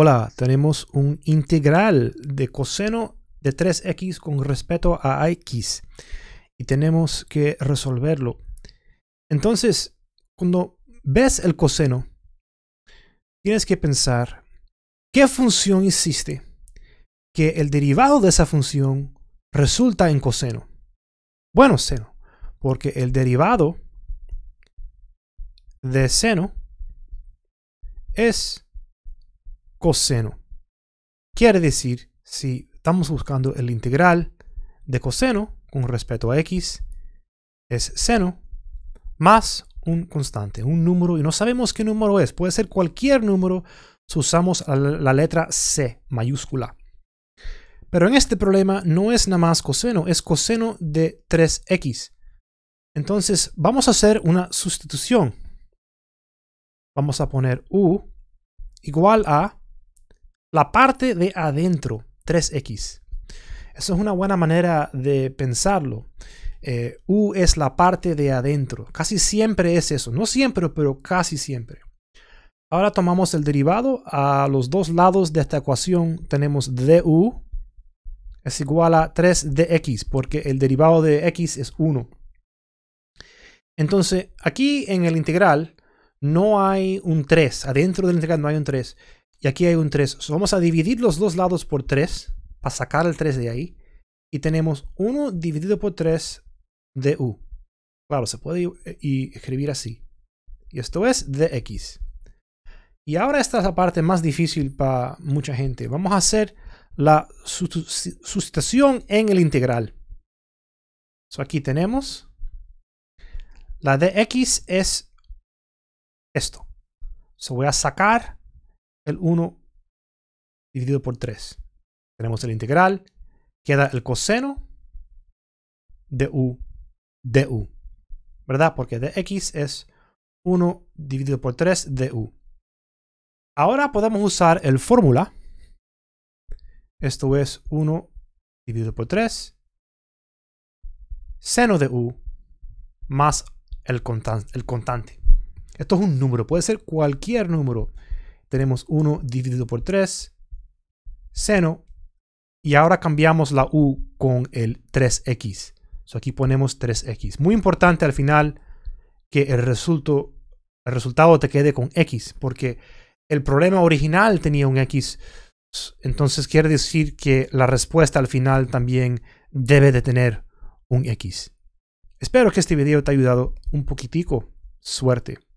Hola, tenemos un integral de coseno de 3x con respecto a x y tenemos que resolverlo. Entonces, cuando ves el coseno, tienes que pensar qué función existe que el derivado de esa función resulta en coseno. Bueno, seno, porque el derivado de seno es coseno. Quiere decir, si estamos buscando el integral de coseno con respecto a x, es seno más un constante, un número, y no sabemos qué número es, puede ser cualquier número si usamos la letra C mayúscula. Pero en este problema no es nada más coseno, es coseno de 3x. Entonces vamos a hacer una sustitución. Vamos a poner u igual a la parte de adentro, 3x. Eso es una buena manera de pensarlo. Eh, U es la parte de adentro. Casi siempre es eso. No siempre, pero casi siempre. Ahora tomamos el derivado. A los dos lados de esta ecuación tenemos du es igual a 3dx, porque el derivado de x es 1. Entonces, aquí en el integral no hay un 3. Adentro del integral no hay un 3. Y aquí hay un 3. vamos a dividir los dos lados por 3 para sacar el 3 de ahí. Y tenemos 1 dividido por 3 de u. Claro, se puede eh, escribir así. Y esto es dx. Y ahora esta es la parte más difícil para mucha gente. Vamos a hacer la sustitución en el integral. So aquí tenemos la dx es esto. se voy a sacar el 1 dividido por 3. Tenemos el integral, queda el coseno de u de u. ¿verdad? Porque de x es 1 dividido por 3 de u. Ahora podemos usar el fórmula. Esto es 1 dividido por 3 seno de u más el, el constante. Esto es un número, puede ser cualquier número tenemos 1 dividido por 3, seno, y ahora cambiamos la u con el 3x. aquí ponemos 3x. Muy importante al final que el, el resultado te quede con x, porque el problema original tenía un x. Entonces quiere decir que la respuesta al final también debe de tener un x. Espero que este video te haya ayudado un poquitico. Suerte.